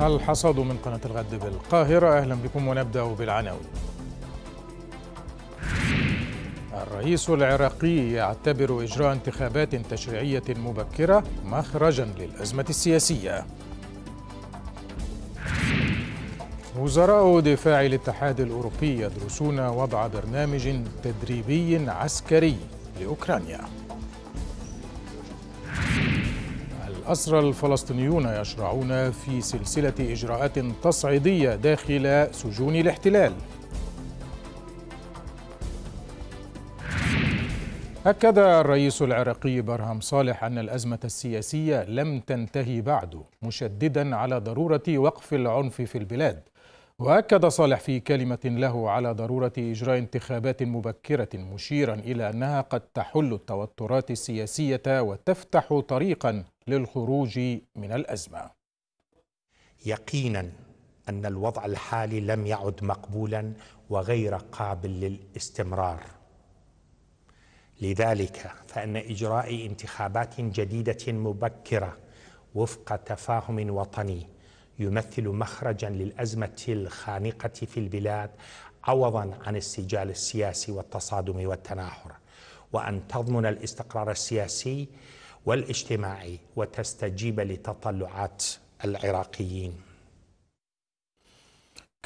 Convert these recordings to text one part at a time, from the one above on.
الحصاد من قناة الغد بالقاهرة أهلا بكم ونبدأ بالعناوين الرئيس العراقي يعتبر إجراء انتخابات تشريعية مبكرة مخرجا للأزمة السياسية وزراء دفاع الاتحاد الأوروبي يدرسون وضع برنامج تدريبي عسكري لأوكرانيا الأسرى الفلسطينيون يشرعون في سلسلة إجراءات تصعيدية داخل سجون الاحتلال أكد الرئيس العراقي برهم صالح أن الأزمة السياسية لم تنتهي بعد مشددا على ضرورة وقف العنف في البلاد واكد صالح في كلمه له على ضروره اجراء انتخابات مبكره مشيرا الى انها قد تحل التوترات السياسيه وتفتح طريقا للخروج من الازمه يقينا ان الوضع الحالي لم يعد مقبولا وغير قابل للاستمرار لذلك فان اجراء انتخابات جديده مبكره وفق تفاهم وطني يمثل مخرجا للازمه الخانقه في البلاد عوضا عن السجال السياسي والتصادم والتناحر وان تضمن الاستقرار السياسي والاجتماعي وتستجيب لتطلعات العراقيين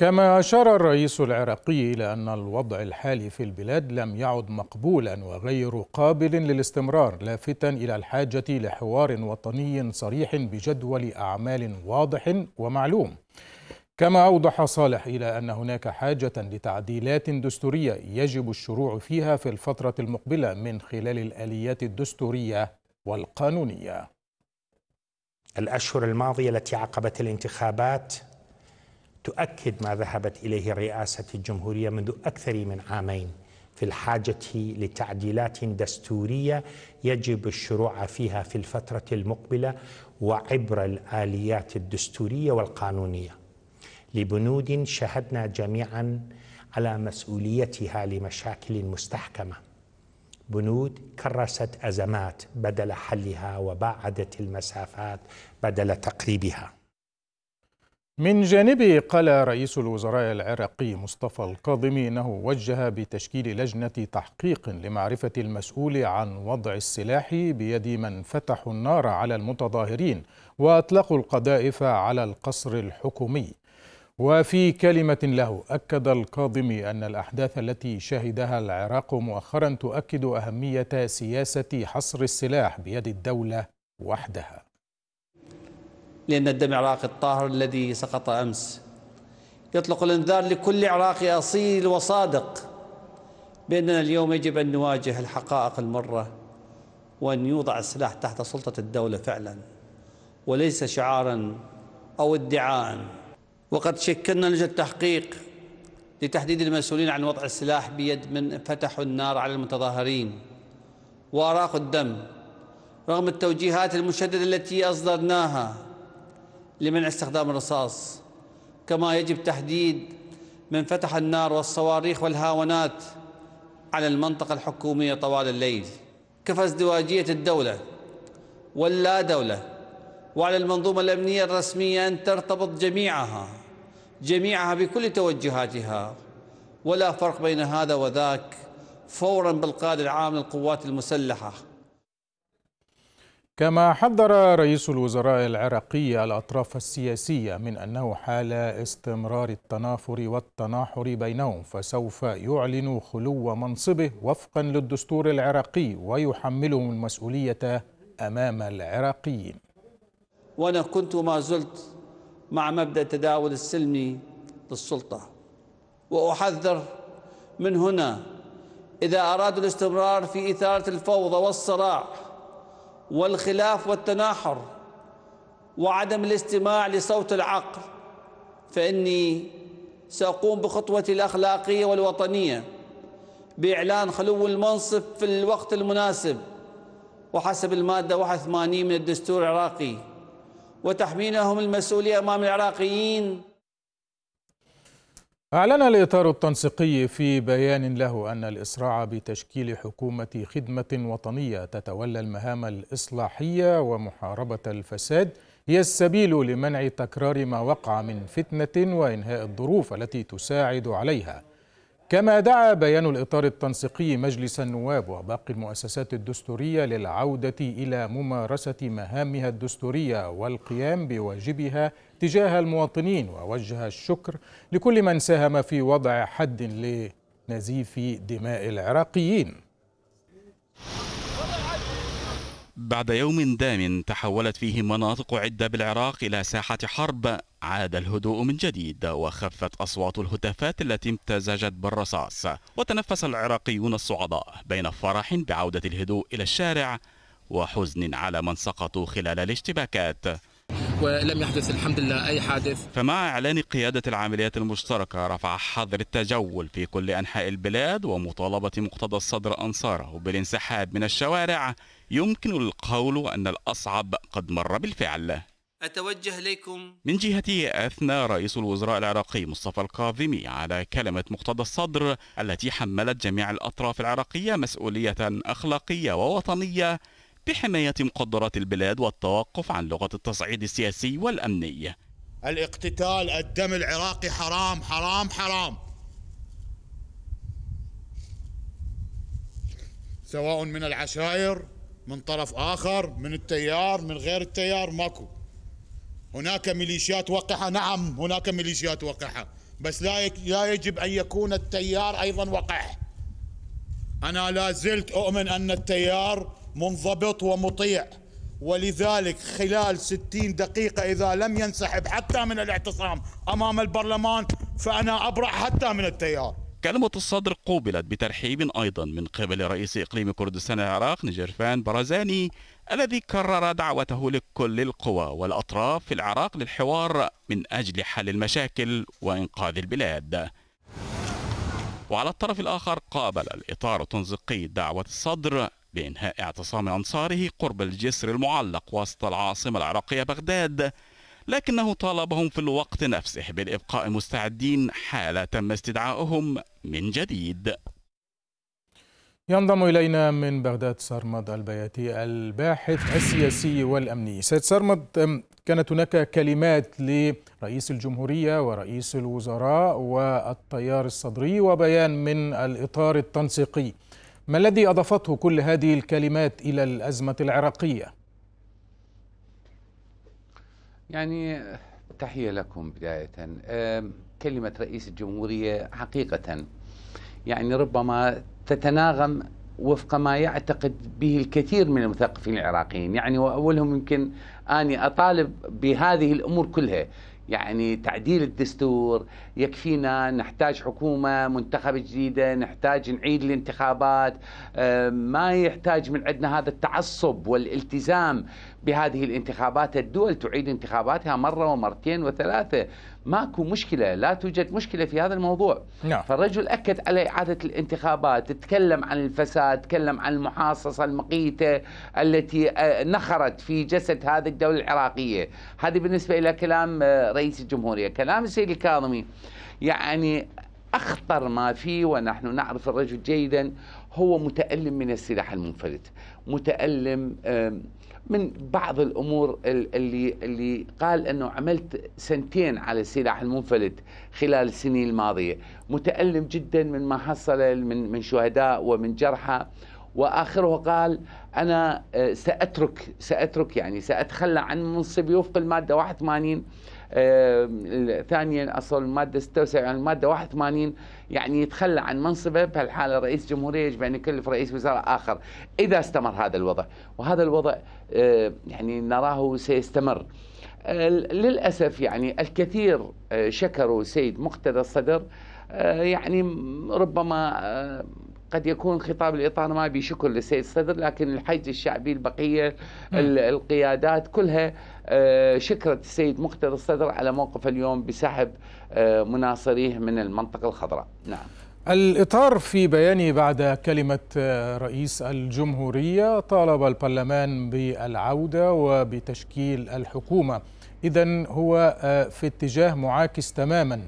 كما أشار الرئيس العراقي إلى أن الوضع الحالي في البلاد لم يعد مقبولا وغير قابل للاستمرار لافتا إلى الحاجة لحوار وطني صريح بجدول أعمال واضح ومعلوم كما أوضح صالح إلى أن هناك حاجة لتعديلات دستورية يجب الشروع فيها في الفترة المقبلة من خلال الآليات الدستورية والقانونية الأشهر الماضية التي عقبت الانتخابات تؤكد ما ذهبت اليه رئاسه الجمهوريه منذ اكثر من عامين في الحاجه لتعديلات دستوريه يجب الشروع فيها في الفتره المقبله وعبر الاليات الدستوريه والقانونيه لبنود شهدنا جميعا على مسؤوليتها لمشاكل مستحكمه بنود كرست ازمات بدل حلها وباعدت المسافات بدل تقريبها من جانبه قال رئيس الوزراء العراقي مصطفى الكاظمي انه وجه بتشكيل لجنه تحقيق لمعرفه المسؤول عن وضع السلاح بيد من فتحوا النار على المتظاهرين واطلقوا القذائف على القصر الحكومي. وفي كلمه له اكد الكاظمي ان الاحداث التي شهدها العراق مؤخرا تؤكد اهميه سياسه حصر السلاح بيد الدوله وحدها. لأن الدم العراقي الطاهر الذي سقط أمس يطلق الإنذار لكل عراقي أصيل وصادق بأننا اليوم يجب أن نواجه الحقائق المرة وأن يوضع السلاح تحت سلطة الدولة فعلا وليس شعارا أو ادعاء وقد شكلنا لجنة تحقيق لتحديد المسؤولين عن وضع السلاح بيد من فتحوا النار على المتظاهرين وأراقوا الدم رغم التوجيهات المشددة التي أصدرناها لمنع استخدام الرصاص كما يجب تحديد من فتح النار والصواريخ والهاونات على المنطقة الحكومية طوال الليل كفى ازدواجية الدولة واللا دولة وعلى المنظومة الأمنية الرسمية أن ترتبط جميعها جميعها بكل توجهاتها ولا فرق بين هذا وذاك فورا بالقائد العام للقوات المسلحه كما حذر رئيس الوزراء العراقي الأطراف السياسية من أنه حال استمرار التنافر والتناحر بينهم فسوف يعلن خلو منصبه وفقا للدستور العراقي ويحملهم المسؤولية أمام العراقيين وأنا كنت وما زلت مع مبدأ التداول السلمي للسلطة وأحذر من هنا إذا أرادوا الاستمرار في إثارة الفوضى والصراع والخلاف والتناحر وعدم الاستماع لصوت العقل فإني سأقوم بخطوتي الأخلاقية والوطنية بإعلان خلو المنصب في الوقت المناسب وحسب المادة 81 من الدستور العراقي وتحميلهم المسؤولية أمام العراقيين أعلن الإطار التنسيقي في بيان له أن الإسراع بتشكيل حكومة خدمة وطنية تتولى المهام الإصلاحية ومحاربة الفساد هي السبيل لمنع تكرار ما وقع من فتنة وإنهاء الظروف التي تساعد عليها كما دعا بيان الإطار التنسيقي مجلس النواب وباقي المؤسسات الدستورية للعودة إلى ممارسة مهامها الدستورية والقيام بواجبها تجاه المواطنين ووجه الشكر لكل من ساهم في وضع حد لنزيف دماء العراقيين بعد يوم دام تحولت فيه مناطق عدة بالعراق إلى ساحة حرب عاد الهدوء من جديد وخفت أصوات الهتافات التي امتزجت بالرصاص وتنفس العراقيون الصعداء بين فرح بعودة الهدوء إلى الشارع وحزن على من سقطوا خلال الاشتباكات ولم يحدث الحمد لله أي حادث فمع إعلان قيادة العمليات المشتركة رفع حظر التجول في كل أنحاء البلاد ومطالبة مقتضى الصدر أنصاره بالانسحاب من الشوارع يمكن القول أن الأصعب قد مر بالفعل أتوجه إليكم من جهته أثنى رئيس الوزراء العراقي مصطفى الكاظمي على كلمة مقتضى الصدر التي حملت جميع الأطراف العراقية مسؤولية أخلاقية ووطنية بحماية مقدرات البلاد والتوقف عن لغة التصعيد السياسي والأمني الاقتتال الدم العراقي حرام حرام حرام سواء من العشائر من طرف آخر من التيار من غير التيار ماكو هناك ميليشيات وقحة نعم هناك ميليشيات وقحة بس لا لا يجب أن يكون التيار أيضا وقح أنا لا زلت أؤمن أن التيار منضبط ومطيع ولذلك خلال ستين دقيقة إذا لم ينسحب حتى من الاعتصام أمام البرلمان فأنا أبرح حتى من التيار كلمة الصدر قوبلت بترحيب أيضا من قبل رئيس إقليم كردستان العراق نجرفان برزاني الذي كرر دعوته لكل القوى والأطراف في العراق للحوار من أجل حل المشاكل وإنقاذ البلاد وعلى الطرف الآخر قابل الإطار التنسيقي دعوة الصدر لإنهاء اعتصام أنصاره قرب الجسر المعلق وسط العاصمة العراقية بغداد لكنه طالبهم في الوقت نفسه بالإبقاء مستعدين حال تم استدعائهم من جديد ينضم إلينا من بغداد سرمد البياتي الباحث السياسي والأمني سيد سرمد كانت هناك كلمات لرئيس الجمهورية ورئيس الوزراء والتيار الصدري وبيان من الإطار التنسيقي ما الذي اضافته كل هذه الكلمات الى الازمه العراقيه يعني تحيه لكم بدايه آه، كلمه رئيس الجمهوريه حقيقه يعني ربما تتناغم وفق ما يعتقد به الكثير من المثقفين العراقيين يعني وأولهم يمكن أني أطالب بهذه الأمور كلها يعني تعديل الدستور يكفينا نحتاج حكومة منتخبة جديدة نحتاج نعيد الانتخابات آه، ما يحتاج من عندنا هذا التعصب والالتزام بهذه الانتخابات الدول تعيد انتخاباتها مرة ومرتين وثلاثة ماكو مشكله لا توجد مشكله في هذا الموضوع نعم. فالرجل اكد على اعاده الانتخابات تكلم عن الفساد تكلم عن المحاصصه المقيته التي آه، نخرت في جسد هذه الدوله العراقيه هذه بالنسبه الى كلام آه، رئيس الجمهوريه كلام السيد الكاظمي يعني اخطر ما فيه ونحن نعرف الرجل جيدا هو متالم من السلاح المنفلت متالم من بعض الامور اللي اللي قال انه عملت سنتين على السلاح المنفلت خلال السنين الماضيه، متالم جدا من ما حصل من من شهداء ومن جرحى واخره قال انا آه، ساترك ساترك يعني ساتخلى عن منصبي وفق الماده 81 ثانيا أصل المادة 76 يعني المادة 81 يعني يتخلى عن منصبه بهالحالة رئيس جمهورية يجب أن يكلف رئيس وزراء آخر إذا استمر هذا الوضع وهذا الوضع يعني نراه سيستمر للأسف يعني الكثير آه، شكروا سيد مقتدى الصدر آه، يعني ربما آه، قد يكون خطاب الاطار ما بشكل للسيد الصدر لكن الحج الشعبي البقيه القيادات كلها آه، شكرت السيد مقتدى الصدر على موقف اليوم بسحب آه، مناصريه من المنطقه الخضراء نعم الإطار في بيانه بعد كلمة آه، رئيس الجمهورية طالب البرلمان بالعودة وبتشكيل الحكومة إذا هو في اتجاه معاكس تماما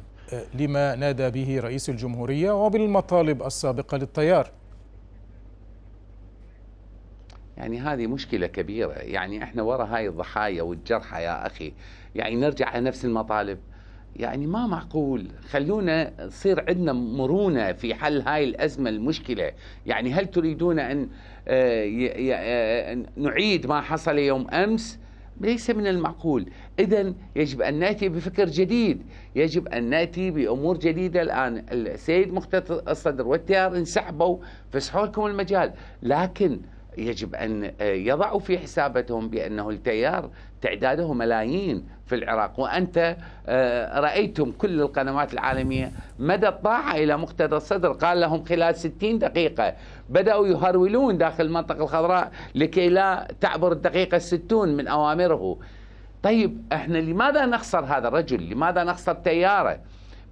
لما نادى به رئيس الجمهورية وبالمطالب السابقة للتيار يعني هذه مشكلة كبيرة يعني احنا وراء هاي الضحايا والجرحى يا أخي يعني نرجع على نفس المطالب يعني ما معقول خلونا تصير عندنا مرونة في حل هاي الأزمة المشكلة يعني هل تريدون أن آه، آه، نعيد ما حصل يوم أمس ليس من المعقول إذا يجب أن نأتي بفكر جديد يجب أن نأتي بأمور جديدة الآن السيد مقتدى الصدر والتيار انسحبوا فسحوا لكم المجال لكن يجب أن آه، يضعوا في حسابتهم بأنه التيار تعداده ملايين في العراق وأنت آه، رأيتم كل القنوات العالمية مدى الطاعة إلى مقتدى الصدر قال لهم خلال 60 دقيقة بدأوا يهرولون داخل المنطقة الخضراء لكي لا تعبر الدقيقة 60 من أوامره طيب احنا لماذا نخسر هذا الرجل لماذا نخسر تياره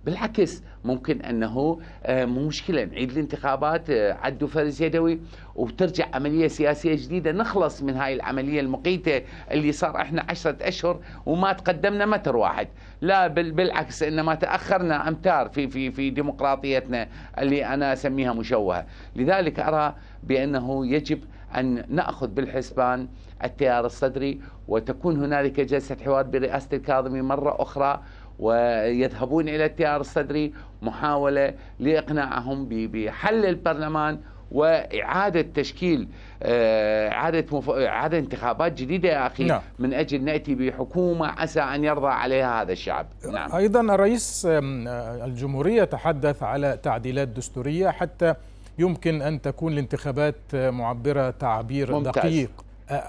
بالعكس ممكن انه آه، مو مشكله نعيد الانتخابات آه، عدوا فرز يدوي وترجع عمليه سياسيه جديده نخلص من هاي العمليه المقيته اللي صار احنا عشرة اشهر وما تقدمنا متر واحد لا بل بالعكس انما تاخرنا امتار في في في ديمقراطيتنا اللي انا اسميها مشوهه لذلك ارى بانه يجب ان ناخذ بالحسبان التيار الصدري وتكون هنالك جلسه حوار برئاسه الكاظمي مره اخرى ويذهبون إلى التيار الصدري محاولة لإقناعهم بحل البرلمان وإعادة تشكيل آه، إعادة مف... إعادة انتخابات جديدة يا أخي نعم. من أجل نأتي بحكومة عسى أن يرضى عليها هذا الشعب نعم. أيضا الرئيس الجمهورية تحدث على تعديلات دستورية حتى يمكن أن تكون الانتخابات آه، معبرة تعبير ممتاز. دقيق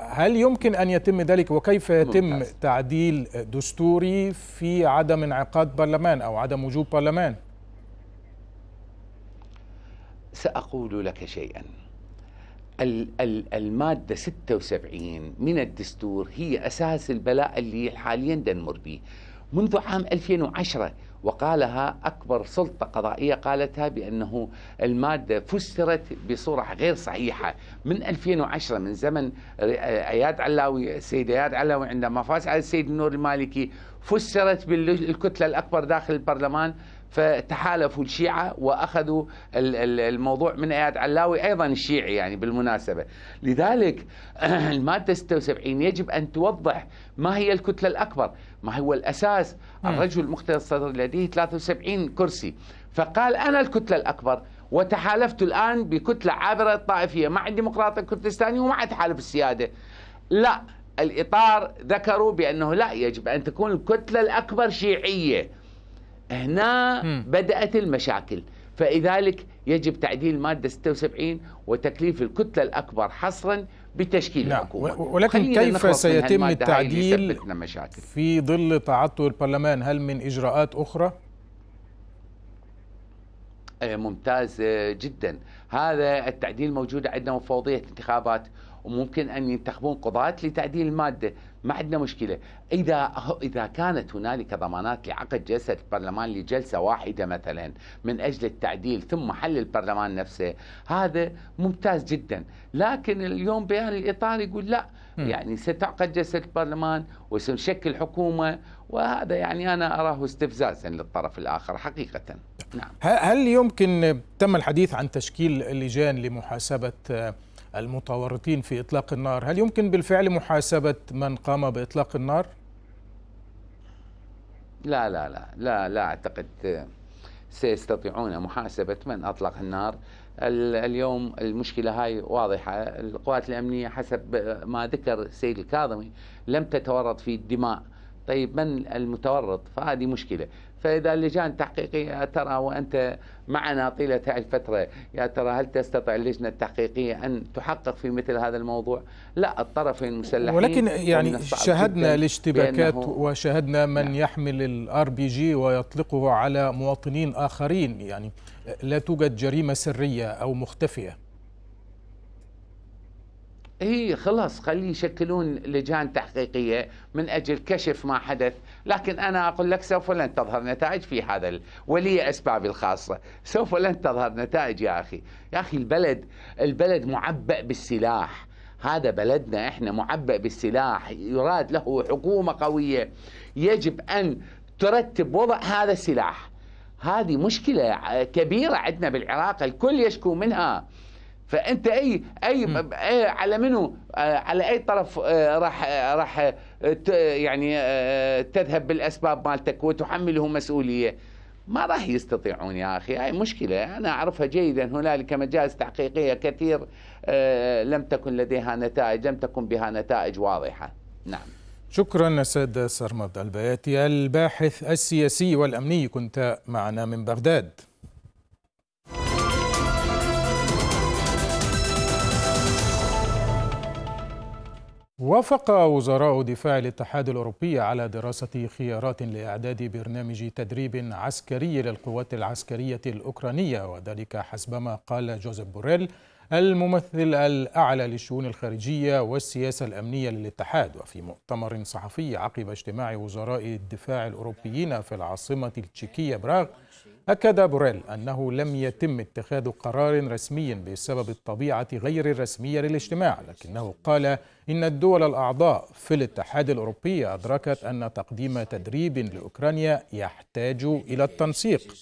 هل يمكن أن يتم ذلك وكيف يتم تعديل دستوري في عدم انعقاد برلمان أو عدم وجود برلمان سأقول لك شيئا المادة 76 من الدستور هي أساس البلاء اللي حاليا دنمر به منذ عام 2010 وقالها أكبر سلطة قضائية قالتها بأنه المادة فسرت بصورة غير صحيحة من 2010 من زمن آه، اياد علاوي السيد اياد علاوي عندما فاز على السيد النور المالكي فسرت بالكتله الاكبر داخل البرلمان فتحالفوا الشيعة وأخذوا الموضوع من اياد علاوي أيضا الشيعي يعني بالمناسبة لذلك المادة 76 يجب أن توضح ما هي الكتلة الأكبر ما هو الأساس الرجل مختلف الصدر لديه 73 كرسي فقال أنا الكتلة الأكبر وتحالفت الآن بكتلة عابرة طائفية مع الديمقراطية الكردستاني ومع تحالف السيادة لا الإطار ذكروا بأنه لا يجب أن تكون الكتلة الأكبر شيعية هنا بدأت المشاكل فلذلك يجب تعديل مادة 76 وتكليف الكتلة الأكبر حصرا بتشكيل نعم. الحكومه ولكن كيف سيتم التعديل في ظل تعطل البرلمان هل من اجراءات اخرى آه، ممتاز آه، جدا هذا التعديل موجود عندنا مفوضية انتخابات وممكن أن ينتخبون قضاة لتعديل المادة ما عندنا مشكلة إذا أه، إذا كانت هنالك ضمانات لعقد جلسة البرلمان لجلسة واحدة مثلا من أجل التعديل ثم حل البرلمان نفسه هذا ممتاز جدا لكن اليوم بيان الإطار يقول لا يعني ستعقد جلسة البرلمان وسنشكل حكومة وهذا يعني أنا أراه استفزازا للطرف الآخر حقيقة نعم. هل يمكن تم الحديث عن تشكيل لجان لمحاسبة آه، المتورطين في إطلاق النار هل يمكن بالفعل محاسبة من قام بإطلاق النار؟ لا لا لا لا لا أعتقد آه، سيستطيعون محاسبة من أطلق النار اليوم المشكلة هاي واضحة القوات الأمنية حسب ما ذكر السيد الكاظمي لم تتورط في الدماء طيب من المتورط فهذه مشكلة فإذا اللجان التحقيقية ترى وأنت معنا طيلة الفترة يا ترى هل تستطيع اللجنة التحقيقية أن تحقق في مثل هذا الموضوع لا الطرفين المسلحين ولكن يعني شاهدنا الاشتباكات نعم. وشاهدنا من نعم. يحمل الار بي جي ويطلقه على مواطنين آخرين يعني لا توجد جريمة سرية أو مختفية هي إيه، خلاص خلي يشكلون لجان تحقيقيه من اجل كشف ما حدث، لكن انا اقول لك سوف لن تظهر نتائج في هذا ال... ولي اسبابي الخاصه، سوف لن تظهر نتائج يا اخي، يا اخي البلد البلد معبأ بالسلاح، هذا بلدنا احنا معبأ بالسلاح، يراد له حكومه قويه، يجب ان ترتب وضع هذا السلاح، هذه مشكلة كبيرة عندنا بالعراق الكل يشكو منها فانت اي اي على منو آه، على اي طرف آه، راح آه، راح يعني تذهب بالاسباب مالتك وتحمله مسؤوليه ما راح يستطيعون يا اخي هاي مشكله انا اعرفها جيدا هنالك مجالس تحقيقيه كثير لم تكن لديها نتائج لم تكن بها نتائج واضحه نعم شكرا السيد سرمد البياتي الباحث السياسي والأمني كنت معنا من بغداد وافق وزراء دفاع الاتحاد الأوروبي على دراسة خيارات لإعداد برنامج تدريب عسكري للقوات العسكرية الأوكرانية وذلك حسبما قال جوزيف بوريل الممثل الأعلى للشؤون الخارجية والسياسة الأمنية للاتحاد وفي مؤتمر صحفي عقب اجتماع وزراء الدفاع الأوروبيين في العاصمة التشيكية براغ أكد بوريل أنه لم يتم اتخاذ قرار رسمي بسبب الطبيعة غير الرسمية للاجتماع لكنه قال إن الدول الأعضاء في الاتحاد الأوروبي أدركت أن تقديم تدريب لأوكرانيا يحتاج إلى التنسيق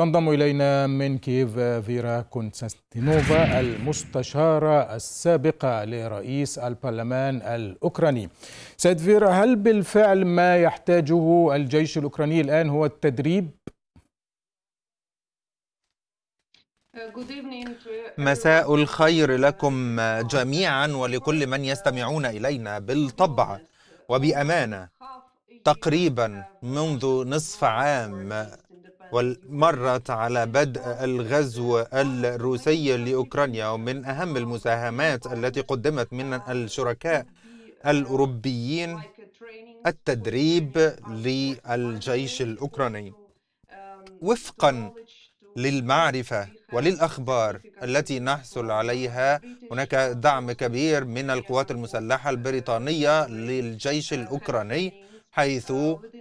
تنضم إلينا من كييف فيرا كونستينوفا المستشارة السابقة لرئيس البرلمان الأوكراني سيد فيرا هل بالفعل ما يحتاجه الجيش الأوكراني الآن هو التدريب؟ مساء الخير لكم جميعا ولكل من يستمعون إلينا بالطبع وبأمانة تقريبا منذ نصف عام ومرت على بدء الغزو الروسي لأوكرانيا ومن أهم المساهمات التي قدمت من الشركاء الأوروبيين التدريب للجيش الأوكراني وفقا للمعرفة وللأخبار التي نحصل عليها هناك دعم كبير من القوات المسلحة البريطانية للجيش الأوكراني حيث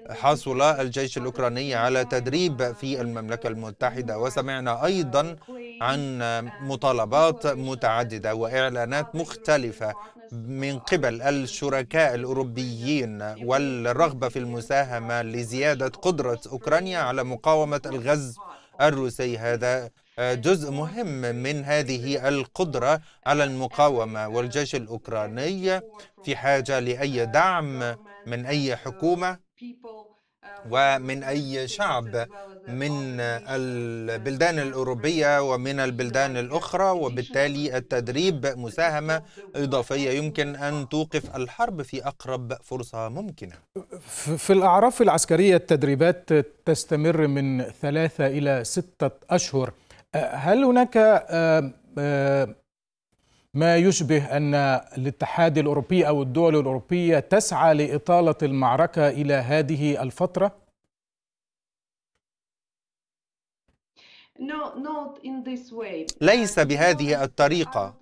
حصل الجيش الأوكراني على تدريب في المملكة المتحدة وسمعنا أيضا عن مطالبات متعددة وإعلانات مختلفة من قبل الشركاء الأوروبيين والرغبة في المساهمة لزيادة قدرة أوكرانيا على مقاومة الغزو الروسي هذا جزء مهم من هذه القدرة على المقاومة والجيش الأوكراني في حاجة لأي دعم من أي حكومة ومن أي شعب من البلدان الأوروبية ومن البلدان الأخرى وبالتالي التدريب مساهمة إضافية يمكن أن توقف الحرب في أقرب فرصة ممكنة في الأعراف العسكرية التدريبات تستمر من ثلاثة إلى ستة أشهر هل هناك ما يشبه أن الاتحاد الأوروبي أو الدول الأوروبية تسعى لإطالة المعركة إلى هذه الفترة؟ ليس بهذه الطريقة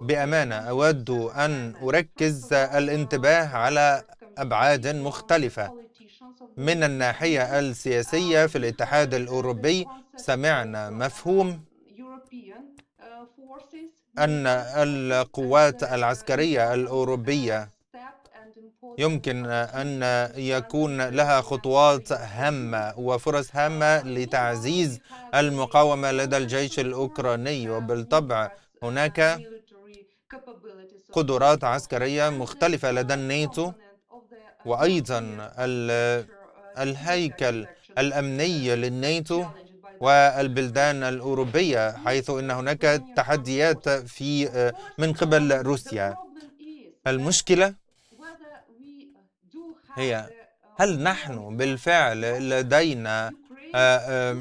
بأمانة أود أن أركز الانتباه على أبعاد مختلفة من الناحية السياسية في الاتحاد الأوروبي سمعنا مفهوم أن القوات العسكرية الأوروبية يمكن أن يكون لها خطوات هامة وفرص هامة لتعزيز المقاومة لدى الجيش الأوكراني وبالطبع هناك قدرات عسكرية مختلفة لدى الناتو وأيضا الهيكل الأمني للناتو والبلدان الأوروبية حيث أن هناك تحديات في آه، من قبل روسيا المشكلة هي هل نحن بالفعل لدينا آه،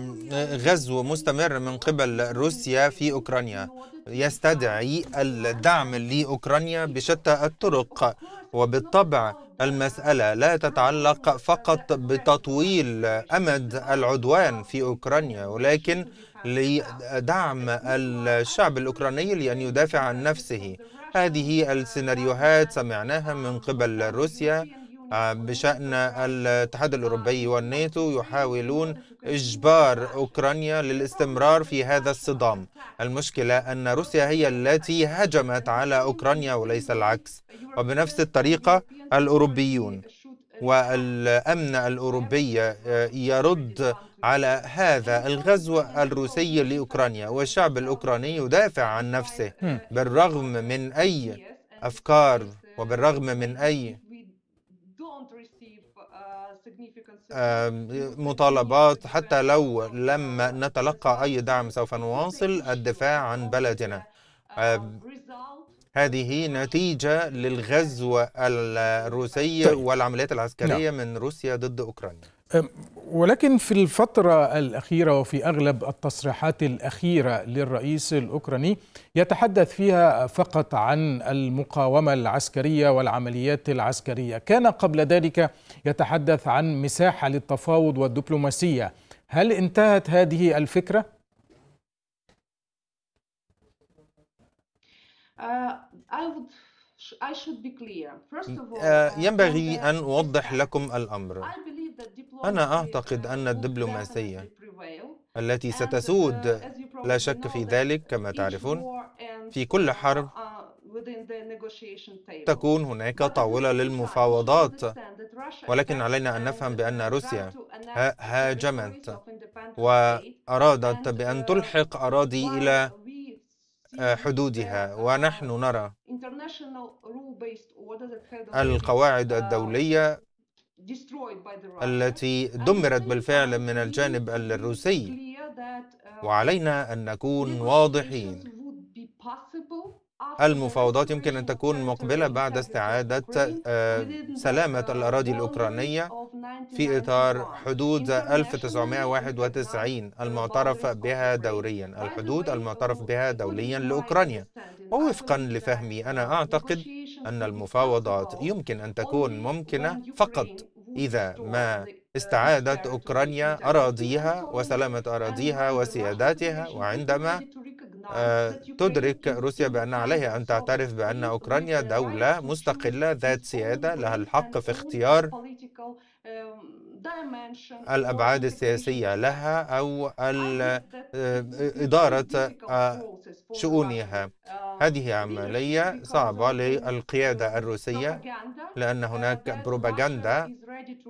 غزو مستمر من قبل روسيا في أوكرانيا يستدعي الدعم لأوكرانيا بشتى الطرق وبالطبع المسألة لا تتعلق فقط بتطويل أمد العدوان في أوكرانيا ولكن لدعم الشعب الأوكراني لأن يدافع عن نفسه هذه السيناريوهات سمعناها من قبل روسيا بشأن الاتحاد الأوروبي والناتو يحاولون إجبار أوكرانيا للاستمرار في هذا الصدام المشكلة أن روسيا هي التي هجمت على أوكرانيا وليس العكس وبنفس الطريقة الأوروبيون والأمن الأوروبي يرد على هذا الغزو الروسي لأوكرانيا والشعب الأوكراني يدافع عن نفسه بالرغم من أي أفكار وبالرغم من أي مطالبات حتى لو لم نتلقى أي دعم سوف نواصل الدفاع عن بلدنا uh, هذه نتيجة للغزو الروسي طيب. والعمليات العسكرية نعم. من روسيا ضد أوكرانيا ولكن في الفترة الأخيرة وفي أغلب التصريحات الأخيرة للرئيس الأوكراني يتحدث فيها فقط عن المقاومة العسكرية والعمليات العسكرية كان قبل ذلك يتحدث عن مساحة للتفاوض والدبلوماسية هل انتهت هذه الفكرة؟ uh, آه، uh, ينبغي أن أوضح لكم الأمر أنا أعتقد أن الدبلوماسية التي uh, ستسود لا شك في ذلك كما تعرفون في كل uh, حرب uh, تكون هناك طاولة للمفاوضات ولكن علينا أن نفهم بأن روسيا هاجمت وأرادت بأن تلحق أراضي إلى آه، حدودها ونحن نرى القواعد الدولية التي دمرت بالفعل من الجانب الروسي uh, وعلينا ان نكون واضحين المفاوضات يمكن ان تكون مقبله بعد استعاده آه، سلامه uh, الاراضي الاوكرانيه في اطار حدود 1991 المعترف بها دوريا الحدود المعترف بها دوليا لاوكرانيا ووفقا لفهمي انا اعتقد ان المفاوضات يمكن ان تكون ممكنه فقط إذا ما استعادت أوكرانيا أراضيها وسلامة أراضيها وسياداتها وعندما آه، تدرك روسيا بأن عليها أن تعترف بأن أوكرانيا دولة مستقلة ذات سيادة لها الحق في اختيار الأبعاد السياسية لها أو آه، آه، إدارة آه، شؤونها هذه عملية صعبة للقيادة الروسية لأن uh, هناك بروباغندا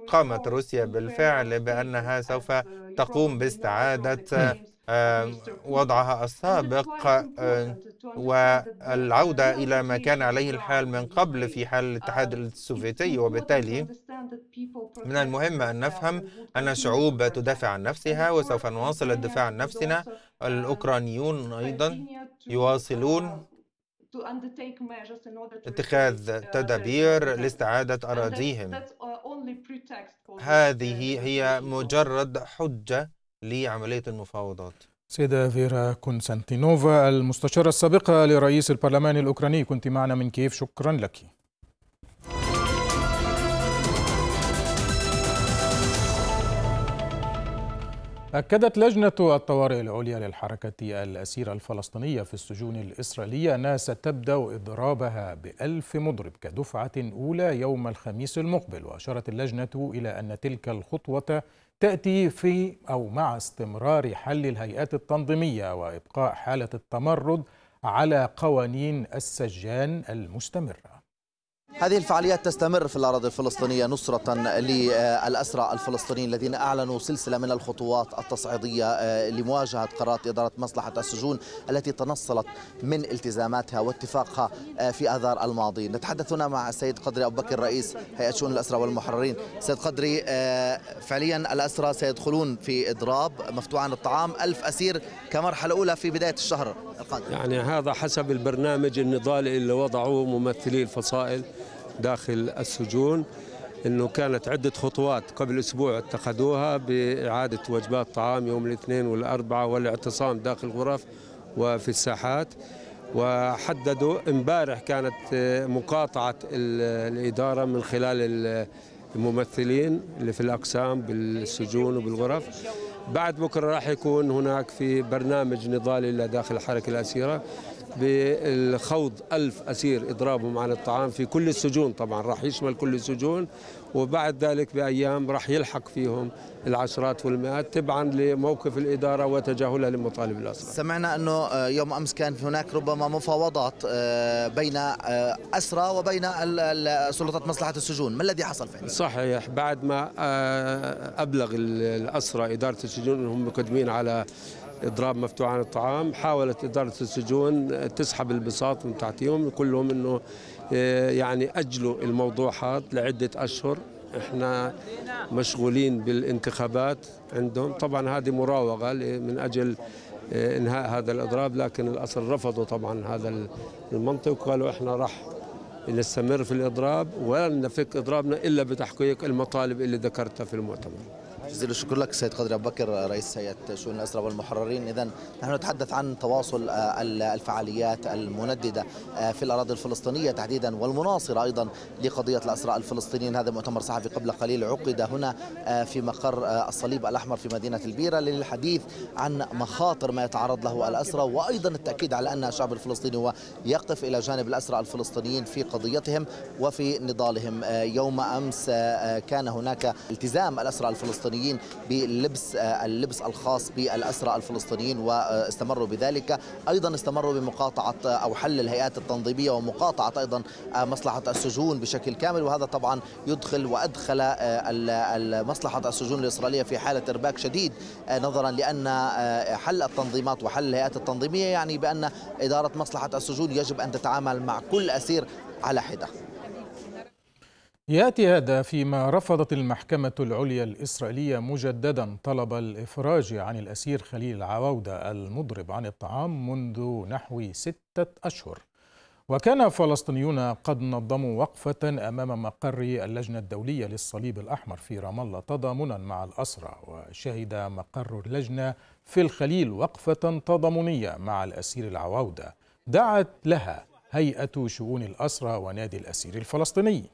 قامت روسيا بالفعل بأنها سوف uh, تقوم باستعادة وضعها السابق والعودة إلى ما كان عليه الحال من قبل في حال الاتحاد السوفيتي وبالتالي من المهم أن نفهم أن الشعوب تدافع عن نفسها وسوف نواصل الدفاع عن نفسنا الأوكرانيون أيضا يواصلون اتخاذ تدابير لاستعادة أراضيهم هذه هي مجرد حجة لعملية المفاوضات سيدة فيرا كونسانتينوفا المستشارة السابقة لرئيس البرلمان الأوكراني كنت معنا من كيف شكرا لك أكدت لجنة الطوارئ العليا للحركة الأسيرة الفلسطينية في السجون الإسرائيلية أنها ستبدأ إضرابها بألف مضرب كدفعة أولى يوم الخميس المقبل وأشارت اللجنة إلى أن تلك الخطوة تأتي في أو مع استمرار حل الهيئات التنظيمية وإبقاء حالة التمرد على قوانين السجان المستمره هذه الفعاليات تستمر في الأراضي الفلسطينية نصرة للأسرى الفلسطينيين الذين أعلنوا سلسلة من الخطوات التصعيدية آه، لمواجهة قرارات إدارة مصلحة السجون التي تنصلت من التزاماتها واتفاقها آه، في آذار الماضي نتحدث هنا مع السيد قدري أبو بكر رئيس هيئة شؤون الأسرى والمحررين سيد قدري آه، فعليا الأسرى سيدخلون في إضراب مفتوح عن الطعام ألف أسير كمرحلة أولى في بداية الشهر القادم يعني هذا حسب البرنامج النضالي اللي وضعوه ممثلي الفصائل داخل السجون انه كانت عده خطوات قبل اسبوع اتخذوها باعاده وجبات طعام يوم الاثنين والاربعاء والاعتصام داخل الغرف وفي الساحات وحددوا امبارح كانت آه، مقاطعه الاداره من خلال الممثلين اللي في الاقسام بالسجون وبالغرف بعد بكره راح يكون هناك في برنامج نضالي لداخل الحركه الاسيره بالخوض ألف أسير إضرابهم عن الطعام في كل السجون طبعا راح يشمل كل السجون وبعد ذلك بأيام راح يلحق فيهم العشرات والمئات تبعا لموقف الإدارة وتجاهلها لمطالب الأسرى سمعنا أنه آه، يوم أمس كان هناك ربما مفاوضات آه، بين آه، أسرى وبين سلطات مصلحة السجون ما الذي حصل فعلا؟ صحيح بعد ما أبلغ الأسرى إدارة السجون أنهم مقدمين على اضراب مفتوح عن الطعام حاولت اداره السجون تسحب البساط من تحتهم يقول لهم انه آه، يعني اجلوا الموضوع هذا لعده اشهر احنا مشغولين بالانتخابات عندهم طبعا هذه مراوغه من اجل آه، انهاء هذا الاضراب لكن الاصل رفضوا طبعا هذا المنطق وقالوا احنا راح نستمر في الاضراب ولن نفك اضرابنا الا بتحقيق المطالب اللي ذكرتها في المؤتمر جزيل الشكر لك سيد قدري ابو بكر رئيس هيئه شؤون الاسرى والمحررين اذا نحن نتحدث عن تواصل آه، الفعاليات المندده آه، في الاراضي الفلسطينيه تحديدا والمناصره ايضا لقضيه الاسرى الفلسطينيين هذا مؤتمر صحفي قبل قليل عقد هنا آه، في مقر الصليب الاحمر في مدينه البيره للحديث عن مخاطر ما يتعرض له الاسرى وايضا التاكيد على ان الشعب الفلسطيني هو يقف الى جانب الاسرى الفلسطينيين في قضيتهم وفي نضالهم يوم امس كان هناك التزام الاسرى الفلسطينيين السوريين بلبس آه، اللبس الخاص بالأسرى الفلسطينيين واستمروا بذلك أيضا استمروا بمقاطعة آه، أو حل الهيئات التنظيمية ومقاطعة أيضا آه، مصلحة السجون بشكل كامل وهذا طبعا يدخل وأدخل مصلحة السجون الإسرائيلية في حالة إرباك شديد نظرا لأن حل التنظيمات وحل الهيئات التنظيمية يعني بأن إدارة مصلحة السجون يجب أن تتعامل مع كل أسير على حده ياتي هذا فيما رفضت المحكمه العليا الاسرائيليه مجددا طلب الافراج عن الاسير خليل عواوده المضرب عن الطعام منذ نحو سته اشهر وكان فلسطينيون قد نظموا وقفه امام مقر اللجنه الدوليه للصليب الاحمر في رام الله تضامنا مع الاسرى وشهد مقر اللجنه في الخليل وقفه تضامنيه مع الاسير العواوده دعت لها هيئه شؤون الاسرى ونادي الاسير الفلسطيني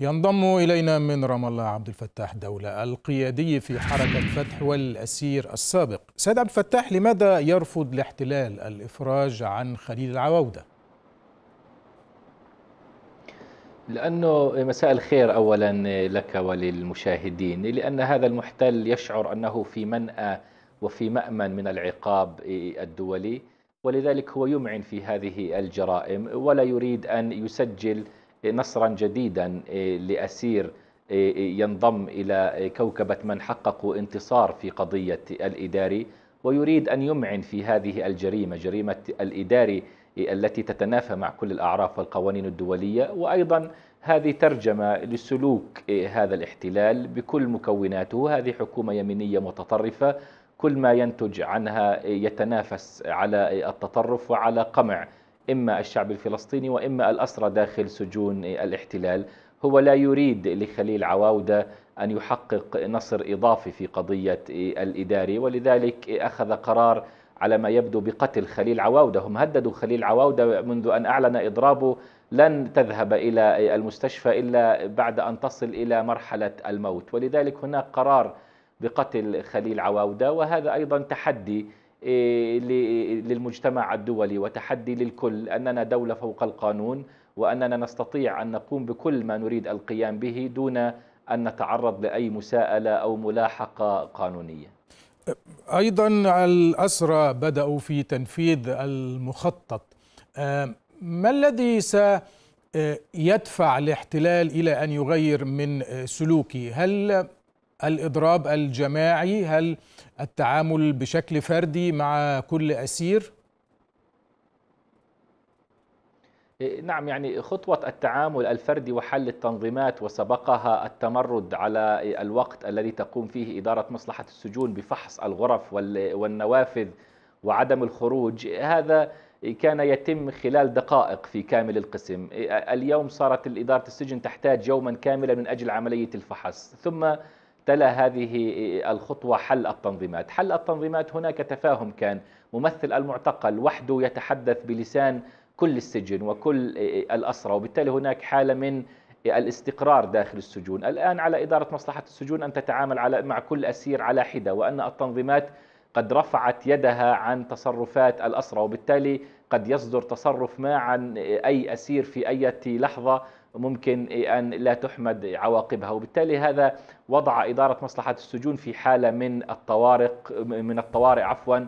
ينضم إلينا من رام الله عبد الفتاح دولة القيادي في حركة فتح والأسير السابق سيد عبد الفتاح لماذا يرفض الاحتلال الإفراج عن خليل العواودة؟ لأنه مساء الخير أولا لك وللمشاهدين لأن هذا المحتل يشعر أنه في منأى وفي مأمن من العقاب الدولي ولذلك هو يمعن في هذه الجرائم ولا يريد أن يسجل إيه، نصرا جديدا إيه، لأسير إيه، ينضم إلى كوكبة من حققوا انتصار في قضية الإداري ويريد أن يمعن في هذه الجريمة جريمة الإداري التي تتنافى مع كل الأعراف والقوانين الدولية وأيضا هذه ترجمة لسلوك هذا الاحتلال بكل مكوناته هذه حكومة يمينية متطرفة كل ما ينتج عنها يتنافس على التطرف وعلى قمع إما الشعب الفلسطيني وإما الأسرى داخل سجون الاحتلال هو لا يريد لخليل عواودة أن يحقق نصر إضافي في قضية الإداري ولذلك أخذ قرار على ما يبدو بقتل خليل عواودة هم هددوا خليل عواودة منذ أن أعلن إضرابه لن تذهب إلى المستشفى إلا بعد أن تصل إلى مرحلة الموت ولذلك هناك قرار بقتل خليل عواودة وهذا أيضا تحدي إيه، للمجتمع الدولي وتحدي للكل أننا دولة فوق القانون وأننا نستطيع أن نقوم بكل ما نريد القيام به دون أن نتعرض لأي مساءلة أو ملاحقة قانونية أيضا الأسرى بدأوا في تنفيذ المخطط آه، ما الذي سيدفع الاحتلال إلى أن يغير من سلوكه هل الاضراب الجماعي هل التعامل بشكل فردي مع كل اسير إيه، نعم يعني خطوة التعامل الفردي وحل التنظيمات وسبقها التمرد على الوقت الذي تقوم فيه إدارة مصلحة السجون بفحص الغرف والنوافذ وعدم الخروج هذا كان يتم خلال دقائق في كامل القسم إيه، اليوم صارت إدارة السجن تحتاج يوما كاملا من أجل عملية الفحص ثم تلا هذه الخطوة حل التنظيمات حل التنظيمات هناك تفاهم كان ممثل المعتقل وحده يتحدث بلسان كل السجن وكل الأسرة وبالتالي هناك حالة من الاستقرار داخل السجون الآن على إدارة مصلحة السجون أن تتعامل على مع كل أسير على حدة وأن التنظيمات قد رفعت يدها عن تصرفات الأسرة وبالتالي قد يصدر تصرف ما عن أي أسير في أي لحظة ممكن أن لا تحمد عواقبها وبالتالي هذا وضع إدارة مصلحة السجون في حالة من الطوارق من الطوارئ عفوا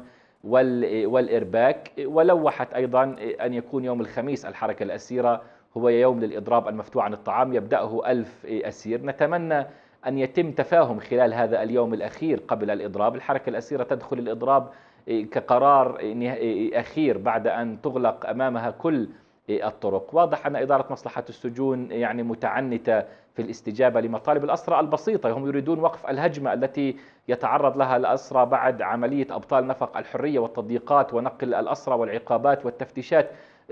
والإرباك ولوحت أيضا أن يكون يوم الخميس الحركة الأسيرة هو يوم للإضراب المفتوح عن الطعام يبدأه ألف أسير نتمنى أن يتم تفاهم خلال هذا اليوم الأخير قبل الإضراب الحركة الأسيرة تدخل الإضراب كقرار أخير بعد أن تغلق أمامها كل إيه، الطرق واضح أن إدارة مصلحة السجون يعني متعنتة في الاستجابة لمطالب الأسرى البسيطة هم يريدون وقف الهجمة التي يتعرض لها الأسرى بعد عملية أبطال نفق الحرية والتضييقات ونقل الأسرى والعقابات والتفتيشات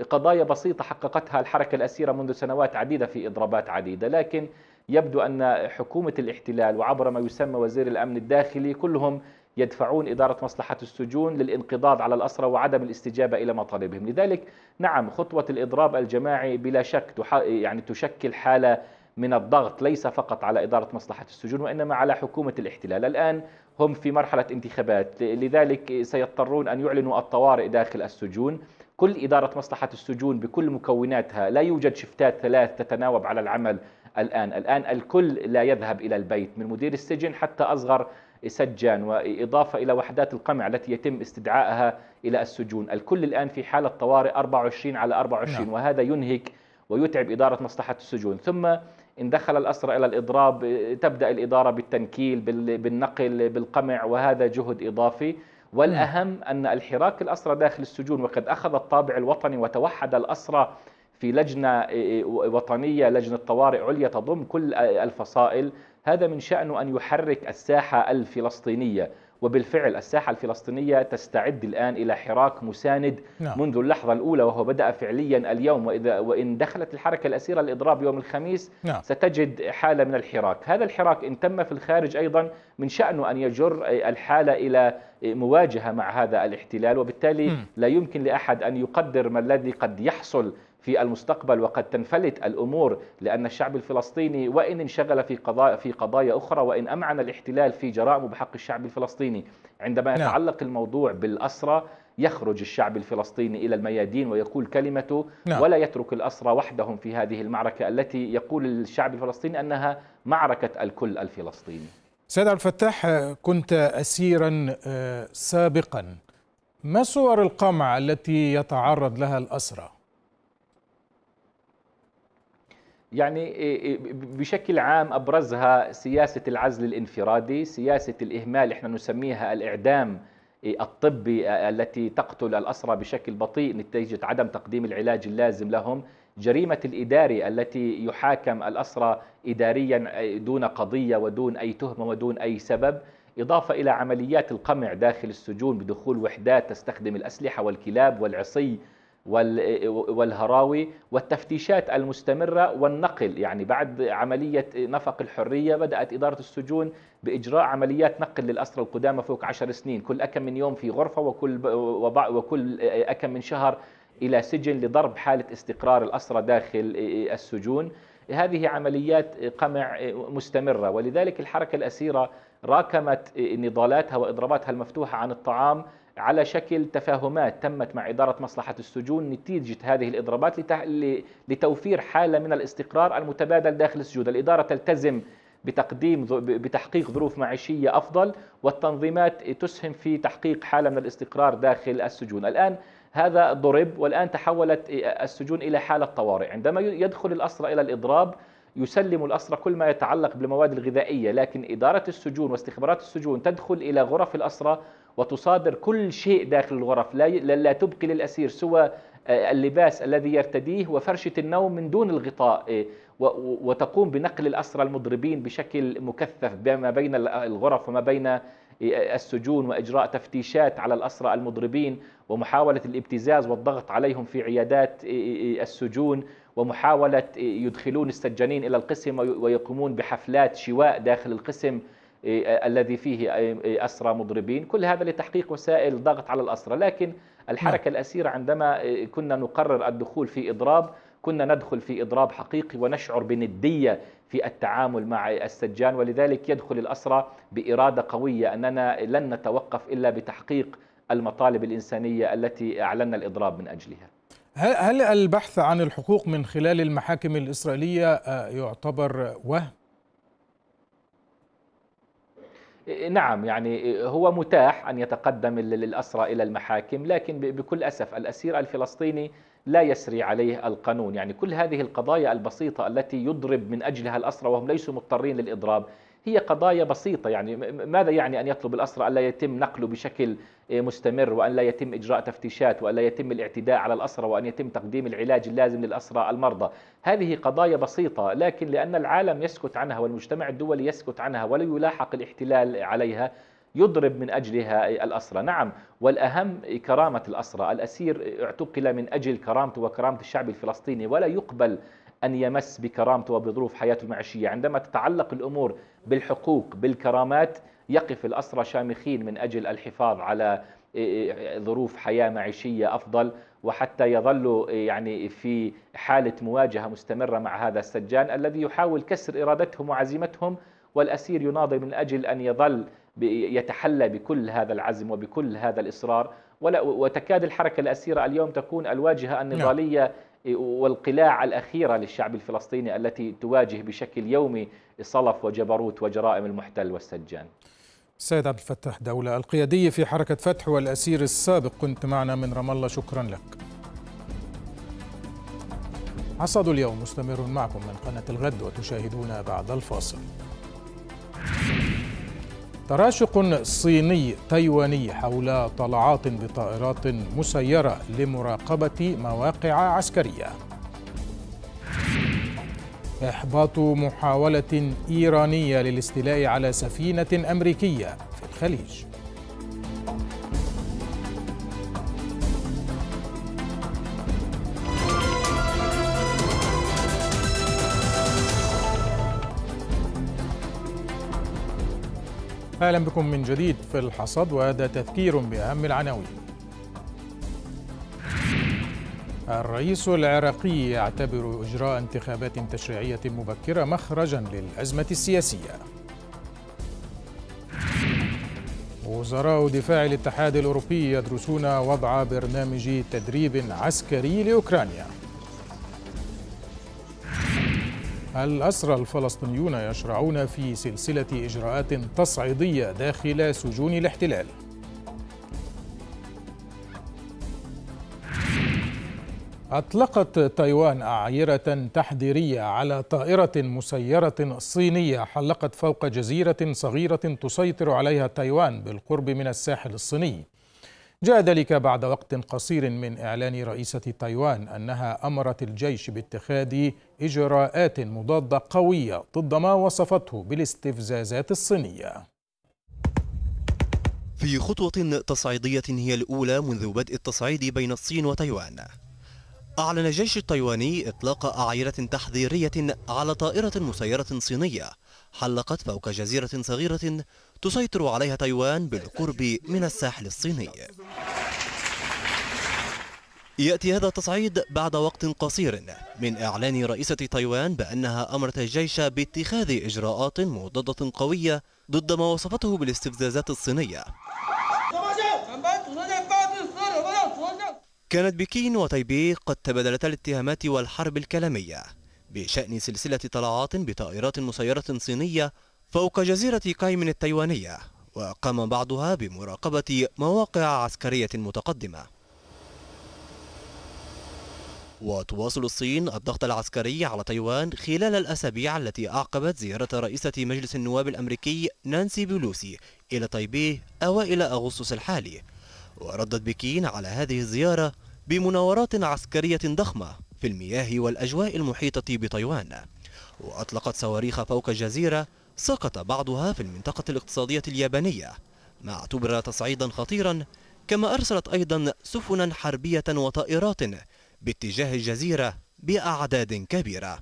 قضايا بسيطة حققتها الحركة الأسيرة منذ سنوات عديدة في إضرابات عديدة لكن يبدو أن حكومة الاحتلال وعبر ما يسمى وزير الأمن الداخلي كلهم يدفعون إدارة مصلحة السجون للانقضاض على الأسرى وعدم الاستجابة إلى مطالبهم لذلك نعم خطوة الإضراب الجماعي بلا شك يعني تشكل حالة من الضغط ليس فقط على إدارة مصلحة السجون وإنما على حكومة الاحتلال الآن هم في مرحلة انتخابات لذلك سيضطرون أن يعلنوا الطوارئ داخل السجون كل إدارة مصلحة السجون بكل مكوناتها لا يوجد شفتات ثلاث تتناوب على العمل الآن الآن الكل لا يذهب إلى البيت من مدير السجن حتى أصغر سجان وإضافة إلى وحدات القمع التي يتم استدعائها إلى السجون الكل الآن في حالة طوارئ 24 على 24 نعم. وهذا ينهك ويتعب إدارة مصلحة السجون ثم إن دخل الأسرى إلى الإضراب تبدأ الإدارة بالتنكيل بالنقل بالقمع وهذا جهد إضافي والأهم نعم. أن الحراك الأسرى داخل السجون وقد أخذ الطابع الوطني وتوحد الأسرى في لجنة وطنية لجنة طوارئ عليا تضم كل الفصائل هذا من شأنه أن يحرك الساحة الفلسطينية وبالفعل الساحة الفلسطينية تستعد الآن إلى حراك مساند نعم. منذ اللحظة الأولى وهو بدأ فعليا اليوم وإذا وإن دخلت الحركة الأسيرة الإضراب يوم الخميس نعم. ستجد حالة من الحراك هذا الحراك إن تم في الخارج أيضا من شأنه أن يجر الحالة إلى مواجهة مع هذا الاحتلال وبالتالي م. لا يمكن لأحد أن يقدر ما الذي قد يحصل في المستقبل وقد تنفلت الامور لان الشعب الفلسطيني وان انشغل في قضايا في قضايا اخرى وان امعن الاحتلال في جرائمه بحق الشعب الفلسطيني عندما نعم. يتعلق الموضوع بالاسرى يخرج الشعب الفلسطيني الى الميادين ويقول كلمته نعم. ولا يترك الاسرى وحدهم في هذه المعركه التي يقول الشعب الفلسطيني انها معركه الكل الفلسطيني. سيد عبد الفتاح كنت اسيرا آه، سابقا ما صور القمع التي يتعرض لها الاسرى؟ يعني إيه، إيه، بشكل عام ابرزها سياسه العزل الانفرادي، سياسه الاهمال احنا نسميها الاعدام إيه، الطبي آه، التي تقتل الاسرى بشكل بطيء نتيجه عدم تقديم العلاج اللازم لهم، جريمه الاداري التي يحاكم الاسرى اداريا آه، دون قضيه ودون اي تهمه ودون اي سبب، إضافة إلى عمليات القمع داخل السجون بدخول وحدات تستخدم الأسلحة والكلاب والعصي والهراوي والتفتيشات المستمرة والنقل يعني بعد عملية نفق الحرية بدأت إدارة السجون بإجراء عمليات نقل للأسرى القدامى فوق عشر سنين كل أكم من يوم في غرفة وكل, وكل أكم من شهر إلى سجن لضرب حالة استقرار الأسرى داخل السجون هذه عمليات قمع مستمرة ولذلك الحركة الأسيرة راكمت نضالاتها وإضراباتها المفتوحة عن الطعام على شكل تفاهمات تمت مع إدارة مصلحة السجون نتيجة هذه الإضرابات لتوفير حالة من الاستقرار المتبادل داخل السجون الإدارة تلتزم بتقديم بتحقيق ظروف معيشية أفضل والتنظيمات تسهم في تحقيق حالة من الاستقرار داخل السجون الآن هذا ضرب والآن تحولت السجون إلى حالة طوارئ عندما يدخل الأسرى إلى الإضراب يسلم الأسرى كل ما يتعلق بالمواد الغذائية لكن إدارة السجون واستخبارات السجون تدخل إلى غرف الأسرى وتصادر كل شيء داخل الغرف لا لا تبقي للأسير سوى آه، اللباس الذي يرتديه وفرشة النوم من دون الغطاء آه، وتقوم بنقل الأسرى المضربين بشكل مكثف ما بين الغرف وما بين آه، السجون وإجراء تفتيشات على الأسرى المضربين ومحاولة الابتزاز والضغط عليهم في عيادات السجون ومحاولة يدخلون السجانين إلى القسم ويقومون بحفلات شواء داخل القسم إيه، الذي فيه إيه، إيه، أسرى مضربين كل هذا لتحقيق وسائل ضغط على الأسرى لكن الحركة نعم. الأسيرة عندما كنا نقرر الدخول في إضراب كنا ندخل في إضراب حقيقي ونشعر بندية في التعامل مع السجان ولذلك يدخل الأسرى بإرادة قوية أننا لن نتوقف إلا بتحقيق المطالب الإنسانية التي أعلنا الإضراب من أجلها هل البحث عن الحقوق من خلال المحاكم الإسرائيلية آه، يعتبر وهم؟ نعم يعني هو متاح أن يتقدم الأسرى إلى المحاكم لكن بكل أسف الأسير الفلسطيني لا يسري عليه القانون يعني كل هذه القضايا البسيطة التي يضرب من أجلها الأسرى وهم ليسوا مضطرين للإضراب هي قضايا بسيطة يعني ماذا يعني أن يطلب الأسرى ألا يتم نقله بشكل آه، مستمر وأن لا يتم إجراء تفتيشات وأن لا يتم الاعتداء على الأسرى وأن يتم تقديم العلاج اللازم للأسرى المرضى هذه قضايا بسيطة لكن لأن العالم يسكت عنها والمجتمع الدولي يسكت عنها ولا يلاحق الاحتلال عليها يضرب من أجلها آه، الأسرى نعم والأهم كرامة الأسرى الأسير اعتقل من أجل كرامته وكرامة الشعب الفلسطيني ولا يقبل أن يمس بكرامته وبظروف حياته المعيشية عندما تتعلق الأمور بالحقوق بالكرامات يقف الأسرى شامخين من أجل الحفاظ على ظروف حياة معيشية أفضل وحتى يظلوا يعني في حالة مواجهة مستمرة مع هذا السجان الذي يحاول كسر إرادتهم وعزيمتهم والأسير يناضل من أجل أن يظل يتحلى بكل هذا العزم وبكل هذا الإصرار ولا وتكاد الحركة الأسيرة اليوم تكون الواجهة نعم. النضالية والقلاع الأخيرة للشعب الفلسطيني التي تواجه بشكل يومي صلف وجبروت وجرائم المحتل والسجان سيد عبد الفتاح دولة القيادية في حركة فتح والأسير السابق كنت معنا من رام الله شكرا لك عصاد اليوم مستمر معكم من قناة الغد وتشاهدون بعد الفاصل تراشق صيني تايواني حول طلعات بطائرات مسيرة لمراقبة مواقع عسكرية إحباط محاولة إيرانية للاستيلاء على سفينة أمريكية في الخليج اهلا بكم من جديد في الحصاد وهذا تذكير باهم العناوين. الرئيس العراقي يعتبر اجراء انتخابات تشريعيه مبكره مخرجا للازمه السياسيه. وزراء دفاع الاتحاد الاوروبي يدرسون وضع برنامج تدريب عسكري لاوكرانيا. الأسرى الفلسطينيون يشرعون في سلسلة إجراءات تصعيدية داخل سجون الاحتلال أطلقت تايوان أعيرة تحذيرية على طائرة مسيرة صينية حلقت فوق جزيرة صغيرة تسيطر عليها تايوان بالقرب من الساحل الصيني جاء ذلك بعد وقت قصير من إعلان رئيسة تايوان أنها أمرت الجيش باتخاذ إجراءات مضادة قوية ضد ما وصفته بالاستفزازات الصينية في خطوة تصعيدية هي الأولى منذ بدء التصعيد بين الصين وتايوان أعلن الجيش التايواني إطلاق أعيرة تحذيرية على طائرة مسيرة صينية حلقت فوق جزيرة صغيرة تسيطر عليها تايوان بالقرب من الساحل الصيني يأتي هذا التصعيد بعد وقت قصير من إعلان رئيسة تايوان بأنها أمرت الجيش باتخاذ إجراءات مضادة قوية ضد ما وصفته بالاستفزازات الصينية كانت بكين وتايبي قد تبادلتا الاتهامات والحرب الكلامية بشأن سلسلة طلعات بطائرات مسيرة صينية فوق جزيرة كايمن التايوانية وقام بعضها بمراقبة مواقع عسكرية متقدمة وتواصل الصين الضغط العسكري على تايوان خلال الأسابيع التي أعقبت زيارة رئيسة مجلس النواب الأمريكي نانسي بيلوسي إلى تايبيه أوائل أغسطس الحالي وردت بكين على هذه الزيارة بمناورات عسكرية ضخمة في المياه والأجواء المحيطة بتايوان وأطلقت صواريخ فوق الجزيرة سقط بعضها في المنطقة الاقتصادية اليابانية ما اعتبر تصعيدا خطيرا كما أرسلت أيضا سفنا حربية وطائرات باتجاه الجزيرة بأعداد كبيرة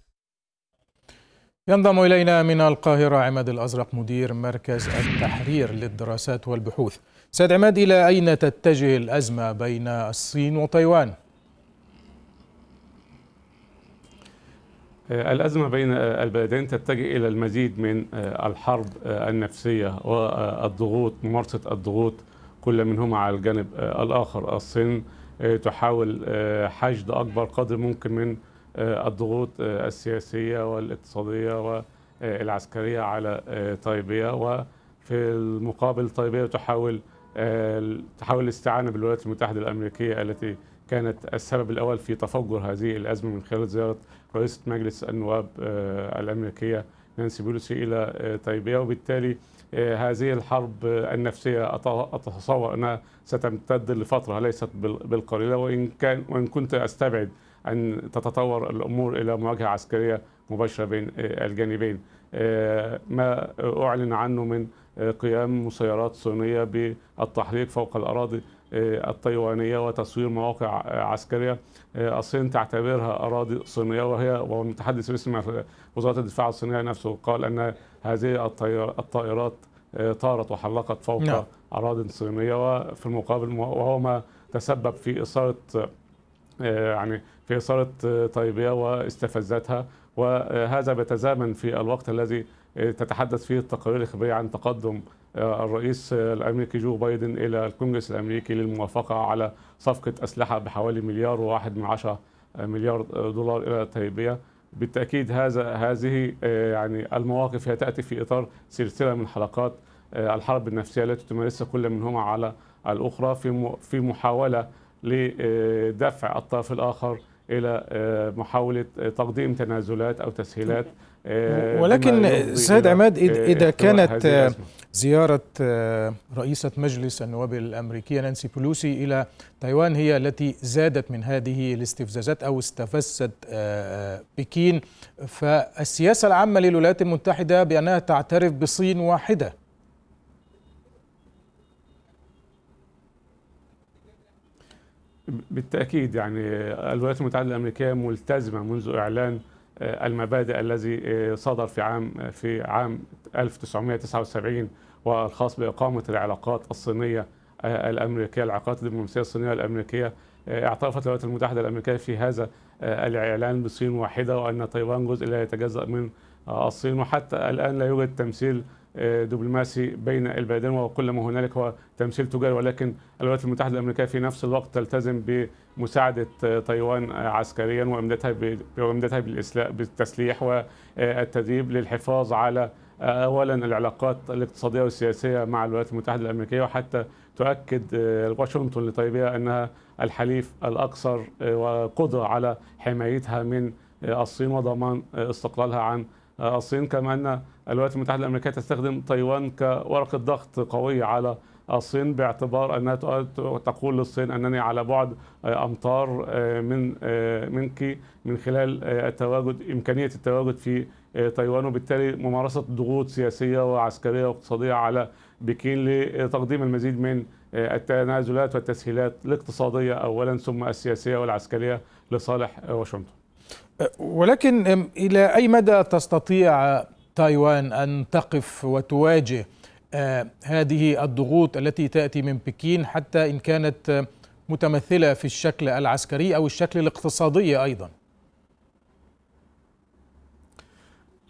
ينضم إلينا من القاهرة عماد الأزرق مدير مركز التحرير للدراسات والبحوث سيد عماد إلى أين تتجه الأزمة بين الصين وتايوان؟ آه، الأزمة بين آه، البلدين تتجه إلى المزيد من آه، الحرب النفسية والضغوط ممارسة الضغوط كل منهما على الجانب الآخر الصين تحاول حشد أكبر قدر ممكن من الضغوط السياسية والاقتصادية والعسكرية على طيبية وفي المقابل طيبية تحاول تحاول الاستعانة بالولايات المتحدة الأمريكية التي كانت السبب الأول في تفجر هذه الأزمة من خلال زيارة رئيسة مجلس النواب آه، الأمريكية نانسي بيلوسي إلى آه، طيبية وبالتالي آه، هذه الحرب النفسية أتصور أنها ستمتد لفترة ليست بالقليلة وإن, كان وإن كنت أستبعد أن تتطور الأمور إلى مواجهة عسكرية مباشرة بين الجانبين ما أعلن عنه من قيام مسيرات صينية بالتحليق فوق الأراضي آه، التايوانيه وتصوير مواقع عسكريه آه، الصين تعتبرها اراضي صينيه وهي والمتحدث باسم وزاره الدفاع الصينيه نفسه قال ان هذه الطائرات آه، طارت وحلقت فوق نعم. اراضي صينيه وفي المقابل وهو ما تسبب في اثاره يعني في اثاره طيبيه واستفزتها وهذا بيتزامن في الوقت الذي تتحدث فيه التقارير الإخبارية عن تقدم الرئيس الامريكي جو بايدن الى الكونجرس الامريكي للموافقه على صفقه اسلحه بحوالي مليار وواحد من عشره مليار دولار الى تايبيا بالتاكيد هذا هذه آه، يعني المواقف هي تاتي في اطار سلسله من حلقات آه، الحرب النفسيه التي تمارسها كل منهما على الاخرى في في محاوله لدفع آه، الطرف الاخر الى محاوله تقديم تنازلات او تسهيلات ولكن سيد عماد اذا كانت زيارة آه، رئيسة مجلس النواب الأمريكية نانسي بولوسي إلى تايوان هي التي زادت من هذه الاستفزازات أو استفزت آه، آه، بكين فالسياسة العامة للولايات المتحدة بأنها تعترف بصين واحدة بالتأكيد يعني الولايات المتحدة الأمريكية ملتزمة منذ إعلان آه، المبادئ الذي آه، صدر في عام آه، في عام 1979 والخاص باقامه العلاقات الصينيه الامريكيه العلاقات الدبلوماسيه الصينيه الامريكيه اعترفت الولايات المتحده الامريكيه في هذا الاعلان بصين واحده وان تايوان جزء لا يتجزا من الصين وحتى الان لا يوجد تمثيل آه، دبلوماسي بين البلدين وكل ما هنالك هو تمثيل تجاري ولكن الولايات المتحده الامريكيه في نفس الوقت تلتزم بمساعده آه، تايوان آه، عسكريا وامدادها وامدادها بالتسليح والتدريب للحفاظ على اولا العلاقات الاقتصاديه والسياسيه مع الولايات المتحده الامريكيه وحتى تؤكد واشنطن لطيبها انها الحليف الاكثر وقدره على حمايتها من الصين وضمان استقلالها عن آه، الصين كما أن آه، الولايات المتحدة الأمريكية تستخدم تايوان كورقة ضغط قوية على الصين باعتبار انها تقول للصين انني على بعد آه، امتار من منك من خلال التواجد امكانيه التواجد في تايوان وبالتالي ممارسه ضغوط سياسيه وعسكريه واقتصاديه على بكين لتقديم المزيد من التنازلات والتسهيلات الاقتصاديه اولا ثم السياسيه والعسكريه لصالح واشنطن. ولكن إلى أي مدى تستطيع تايوان أن تقف وتواجه آه، هذه الضغوط التي تأتي من بكين حتى إن كانت متمثلة في الشكل العسكري أو الشكل الاقتصادي أيضا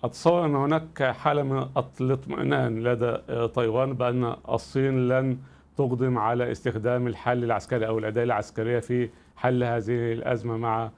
أتصور أن هناك حالة من الاطمئنان لدى آه، تايوان بأن الصين لن تقدم على استخدام الحل العسكري أو الأداة العسكرية في حل هذه الأزمة مع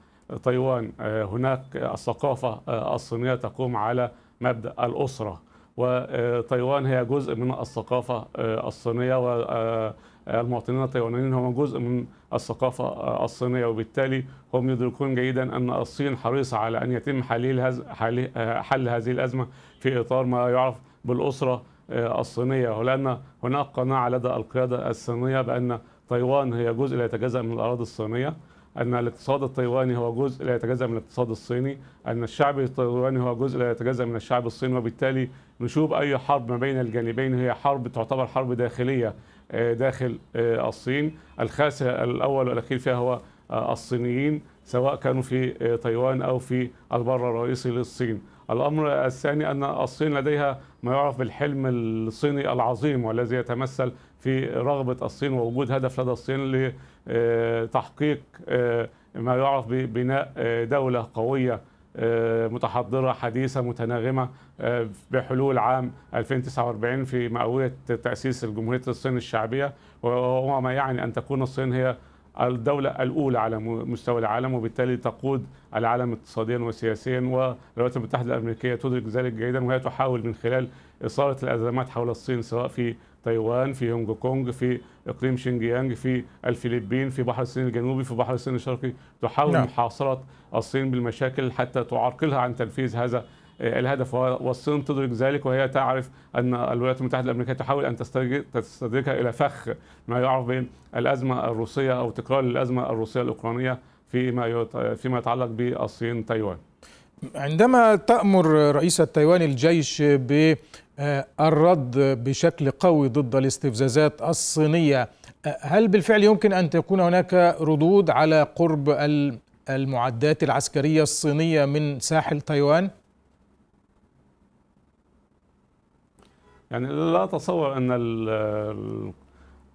تايوان آه، هناك الثقافة آه، الصينية تقوم على مبدأ الأسرة وتايوان آه، هي جزء من الثقافة الصينية والمواطنين التايوانيين هم جزء من الثقافة الصينية وبالتالي هم يدركون جيدا أن الصين حريصة على أن يتم حل هذه الأزمة في إطار ما يعرف بالأسرة الصينية ولأن هناك قناعة لدى القيادة الصينية بأن تايوان هي جزء لا يتجزأ من الأراضي الصينية أن الاقتصاد التايواني هو جزء لا يتجزأ من الاقتصاد الصيني أن الشعب التايواني هو جزء لا يتجزأ من الشعب الصيني وبالتالي نشوب أي حرب ما بين الجانبين هي حرب تعتبر حرب داخلية آه، داخل آه، الصين الخاسر الأول والأخير فيها هو آه، الصينيين سواء كانوا في تايوان أو في البر الرئيسي للصين الأمر الثاني أن الصين لديها ما يعرف بالحلم الصيني العظيم والذي يتمثل في رغبة الصين ووجود هدف لدى الصين آه، تحقيق آه، ما يعرف ببناء آه، دولة قوية متحضرة حديثة متناغمة بحلول عام 2049 في مئوية تأسيس الجمهورية الصين الشعبية وهو ما يعني أن تكون الصين هي الدولة الأولى على مستوى العالم وبالتالي تقود العالم اقتصاديا وسياسيا والولايات المتحدة الأمريكية تدرك ذلك جيدا وهي تحاول من خلال إثارة الأزمات حول الصين سواء في تايوان في هونج كونج في اقليم شينجيانج في الفلبين في بحر الصين الجنوبي في بحر الصين الشرقي تحاول نعم. محاصره الصين بالمشاكل حتى تعرقلها عن تنفيذ هذا الهدف والصين تدرك ذلك وهي تعرف ان الولايات المتحده الامريكيه تحاول ان تستدركها الى فخ ما يعرف بالازمه الروسيه او تكرار الازمه الروسيه الاوكرانيه فيما فيما يتعلق بالصين تايوان. عندما تأمر رئيسة تايوان الجيش بالرد آه، بشكل قوي ضد الاستفزازات الصينية آه، هل بالفعل يمكن أن تكون هناك ردود على قرب المعدات العسكرية الصينية من ساحل تايوان؟ يعني لا أتصور أن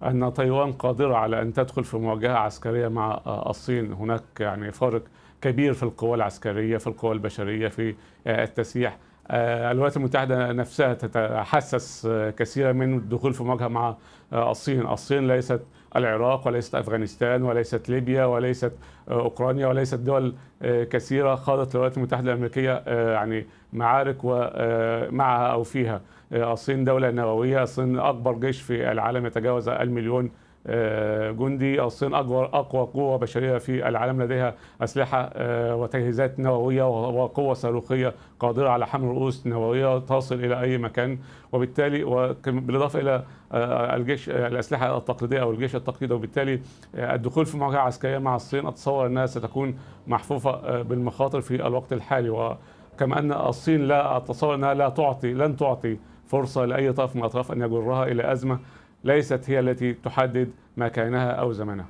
أن تايوان قادرة على أن تدخل في مواجهة عسكرية مع آه، الصين هناك يعني فارق كبير في القوى العسكريه في القوى البشريه في آه، التسليح آه، الولايات المتحده نفسها تتحسس آه، كثيرا من الدخول في مواجهه مع الصين، الصين ليست العراق وليست افغانستان وليست ليبيا وليست اوكرانيا وليست دول كثيره خاضت الولايات المتحده الامريكيه يعني معارك ومعها او فيها، الصين دوله نوويه، الصين اكبر جيش في العالم يتجاوز المليون آه، جندي الصين أكبر أقوى قوة بشرية في العالم لديها أسلحة آه، وتجهيزات نووية وقوة صاروخية قادرة على حمل رؤوس نووية تصل إلى أي مكان وبالتالي بالإضافة إلى آه، الجيش الأسلحة التقليدية أو الجيش التقليدي وبالتالي الدخول في مواجهة عسكرية مع الصين أتصور أنها ستكون محفوفة بالمخاطر في الوقت الحالي وكما أن الصين لا أتصور أنها لا تعطي لن تعطي فرصة لأي طرف من الأطراف أن يجرها إلى أزمة ليست هي التي تحدد مكانها أو زمنها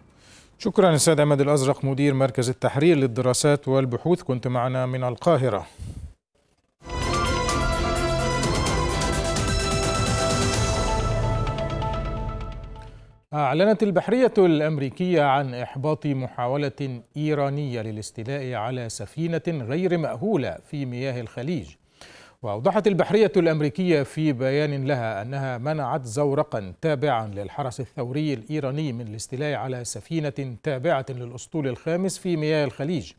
شكرا السيد عماد الأزرق مدير مركز التحرير للدراسات والبحوث كنت معنا من القاهرة أعلنت البحرية الأمريكية عن إحباط محاولة إيرانية للاستيلاء على سفينة غير مأهولة في مياه الخليج وأوضحت البحرية الأمريكية في بيان لها أنها منعت زورقا تابعا للحرس الثوري الإيراني من الاستيلاء على سفينة تابعة للأسطول الخامس في مياه الخليج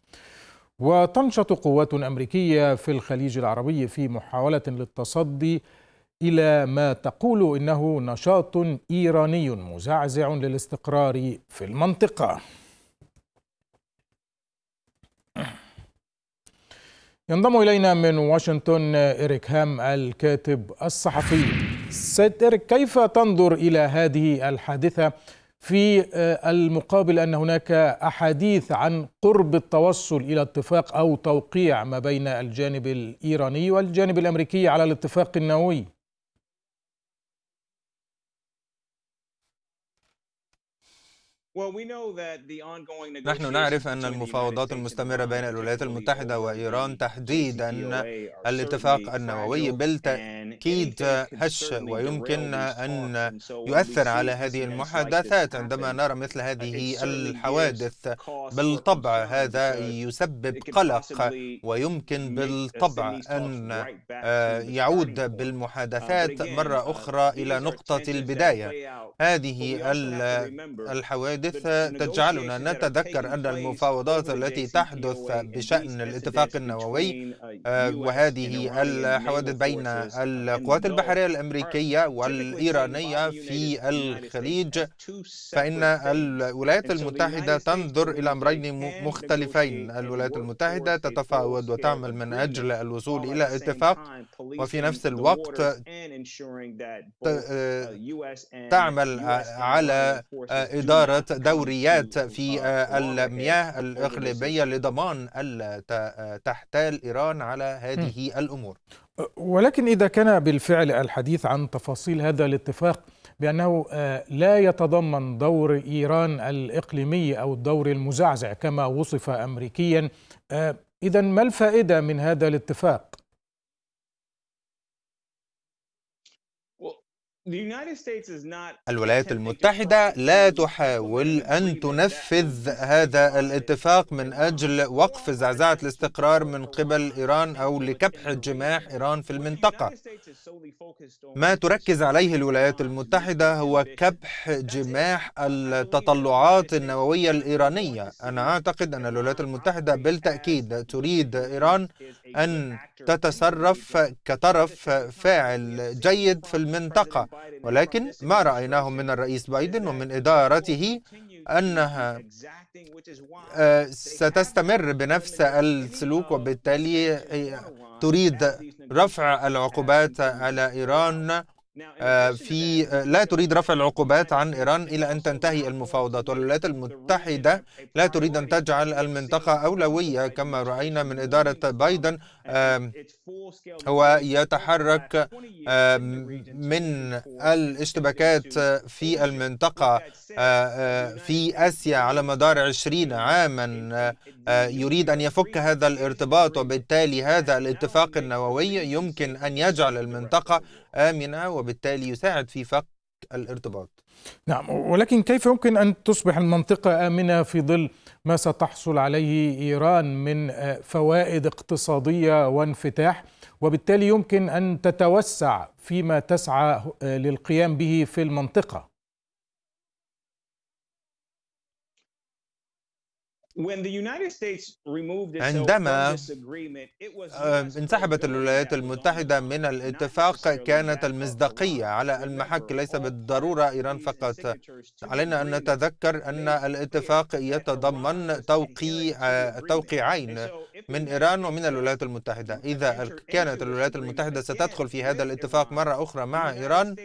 وتنشط قوات أمريكية في الخليج العربي في محاولة للتصدي إلى ما تقول إنه نشاط إيراني مزعزع للاستقرار في المنطقة ينضم إلينا من واشنطن إريك هام الكاتب الصحفي سيد إريك كيف تنظر إلى هذه الحادثة في آه، المقابل أن هناك أحاديث عن قرب التوصل إلى اتفاق أو توقيع ما بين الجانب الإيراني والجانب الأمريكي على الاتفاق النووي نحن نعرف أن المفاوضات المستمرة بين الولايات المتحدة وإيران تحديدا الاتفاق النووي بالتأكيد هش ويمكن أن يؤثر على هذه المحادثات عندما نرى مثل uh, هذه الحوادث بالطبع هذا يسبب قلق ويمكن بالطبع أن آه، يعود uh, بالمحادثات مرة uh, أخرى إلى نقطة البداية هذه الحوادث الحادث تجعلنا نتذكر أن المفاوضات التي تحدث بشأن الاتفاق النووي آه، وهذه الحوادث بين القوات البحرية الأمريكية والإيرانية في الخليج فإن الولايات المتحدة تنظر إلى أمرين مختلفين الولايات المتحدة تتفاوض وتعمل من أجل الوصول إلى اتفاق وفي نفس الوقت آه، uh, تعمل على آه، إدارة دوريات في آه، المياه الإقليمية لضمان ألا آه، تحتال إيران على هذه الأمور ولكن إذا كان بالفعل الحديث عن تفاصيل هذا الاتفاق بأنه آه، لا يتضمن دور إيران الإقليمي أو الدور المزعزع كما وصف أمريكيا إذا ما الفائدة من هذا الاتفاق؟ الولايات المتحدة لا تحاول أن تنفذ هذا الاتفاق من أجل وقف زعزعة الاستقرار من قبل إيران أو لكبح جماح إيران في المنطقة ما تركز عليه الولايات المتحدة هو كبح جماح التطلعات النووية الإيرانية أنا أعتقد أن الولايات المتحدة بالتأكيد تريد إيران أن تتصرف كطرف فاعل جيد في المنطقة ولكن ما رأيناه من الرئيس بايدن ومن إدارته أنها آه، ستستمر بنفس السلوك وبالتالي تريد رفع العقوبات على إيران آه، في آه، لا تريد رفع العقوبات عن إيران إلى أن تنتهي المفاوضات والولايات المتحدة لا تريد أن تجعل المنطقة أولوية كما رأينا من إدارة بايدن هو يتحرك من الاشتباكات في المنطقة آه، في آسيا على مدار عشرين عاما آه، يريد أن يفك هذا الارتباط وبالتالي هذا الاتفاق النووي يمكن أن يجعل المنطقة آمنة وبالتالي يساعد في فك الارتباط نعم ولكن كيف يمكن أن تصبح المنطقة آمنة في ظل ما ستحصل عليه إيران من آه، فوائد اقتصادية وانفتاح وبالتالي يمكن أن تتوسع فيما تسعى آه، للقيام به في المنطقة عندما آه، انسحبت الولايات المتحدة من الاتفاق كانت المصداقية على المحك ليس بالضرورة إيران فقط علينا أن نتذكر أن الاتفاق يتضمن توقيع آه، توقيعين من إيران ومن الولايات المتحدة إذا كانت الولايات المتحدة ستدخل في هذا الاتفاق مرة أخرى مع إيران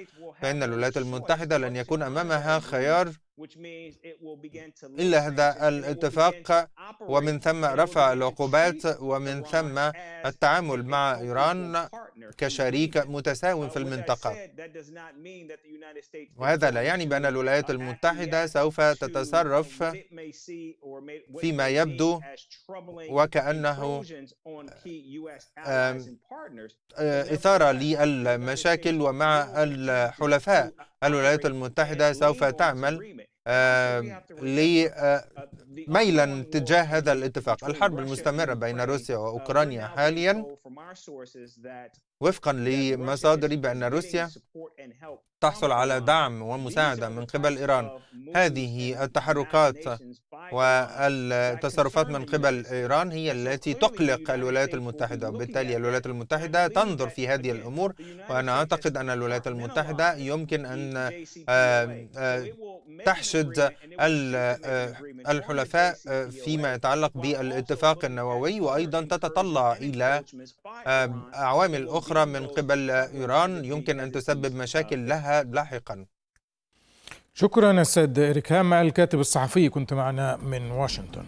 فإن الولايات المتحدة لن يكون أمامها خيار إلا هذا الاتفاق ومن ثم رفع العقوبات ومن ثم التعامل مع إيران كشريك uh, متساو في المنطقة وهذا لا يعني بأن الولايات المتحدة سوف تتصرف فيما يبدو وكأنه آه، آه، آه، إثارة للمشاكل ومع الحلفاء الولايات المتحدة سوف تعمل آه، آه، ميلا تجاه هذا الاتفاق الحرب المستمرة بين روسيا وأوكرانيا حاليا وفقا لمصادري بأن روسيا تحصل على دعم ومساعدة من قبل إيران هذه التحركات والتصرفات من قبل إيران هي التي تقلق الولايات المتحدة وبالتالي الولايات المتحدة تنظر في هذه الأمور وأنا أعتقد أن الولايات المتحدة يمكن أن تحشد الحلفاء فيما يتعلق بالاتفاق النووي وأيضا تتطلع إلى عوامل أخرى من قبل إيران يمكن أن تسبب مشاكل لها لاحقا شكرا السيد إريك هام الكاتب الصحفي كنت معنا من واشنطن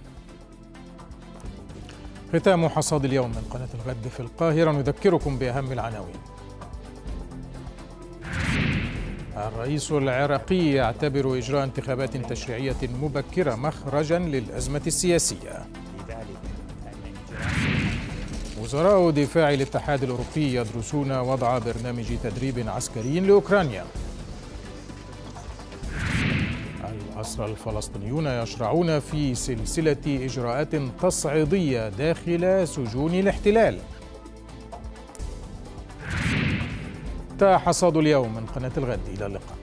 ختام حصاد اليوم من قناة الغد في القاهرة نذكركم بأهم العناوين الرئيس العراقي يعتبر إجراء انتخابات تشريعية مبكرة مخرجا للأزمة السياسية وزراء دفاع الاتحاد الأوروبي يدرسون وضع برنامج تدريب عسكري لأوكرانيا الأسرى الفلسطينيون يشرعون في سلسلة إجراءات تصعيدية داخل سجون الاحتلال حصاد اليوم من قناة الغد إلى اللقاء